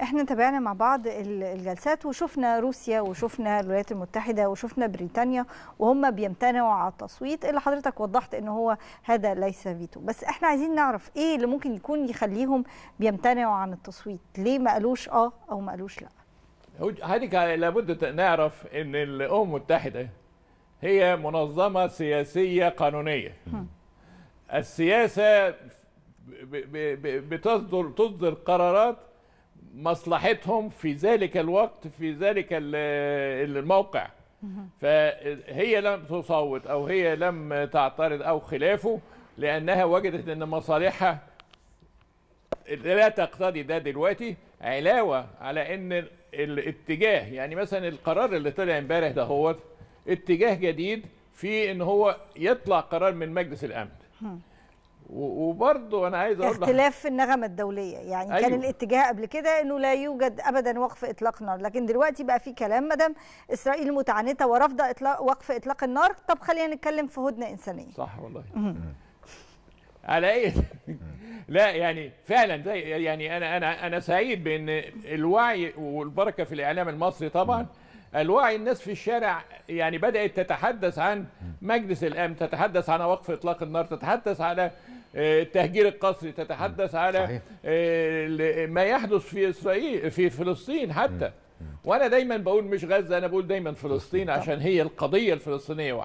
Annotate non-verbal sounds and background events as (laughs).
احنا تابعنا مع بعض الجلسات وشفنا روسيا وشفنا الولايات المتحده وشفنا بريطانيا وهم بيمتنعوا على التصويت اللي حضرتك وضحت ان هو هذا ليس فيتو بس احنا عايزين نعرف ايه اللي ممكن يكون يخليهم بيمتنعوا عن التصويت ليه ما قالوش اه او ما قالوش لا حضرتك لابد نعرف ان الامم المتحده هي منظمه سياسيه قانونيه السياسه بتصدر تصدر قرارات مصلحتهم في ذلك الوقت في ذلك الموقع فهي لم تصوت او هي لم تعترض او خلافه لانها وجدت ان مصالحها لا تقتضي ده دلوقتي علاوه على ان الاتجاه يعني مثلا القرار اللي طلع امبارح ده هو اتجاه جديد في ان هو يطلع قرار من مجلس الامن وبرضه انا عايز اقول اختلاف في النغمه الدوليه يعني أيوة. كان الاتجاه قبل كده انه لا يوجد ابدا وقف اطلاق نار لكن دلوقتي بقى في كلام ما دام اسرائيل متعنته ورافضه اطلاق وقف اطلاق النار طب خلينا نتكلم في هدنه انسانيه صح والله على ايه (laughs) لا يعني فعلا زي يعني انا انا انا سعيد بان الوعي والبركه في الاعلام المصري طبعا الوعي الناس في الشارع يعني بدات تتحدث عن مجلس الامن تتحدث عن وقف اطلاق النار تتحدث على التهجير آه، القسري تتحدث على آه، ما يحدث في اسرائيل في فلسطين حتى وانا دايما بقول مش غزه انا بقول دايما فلسطين عشان هي القضيه الفلسطينيه واحده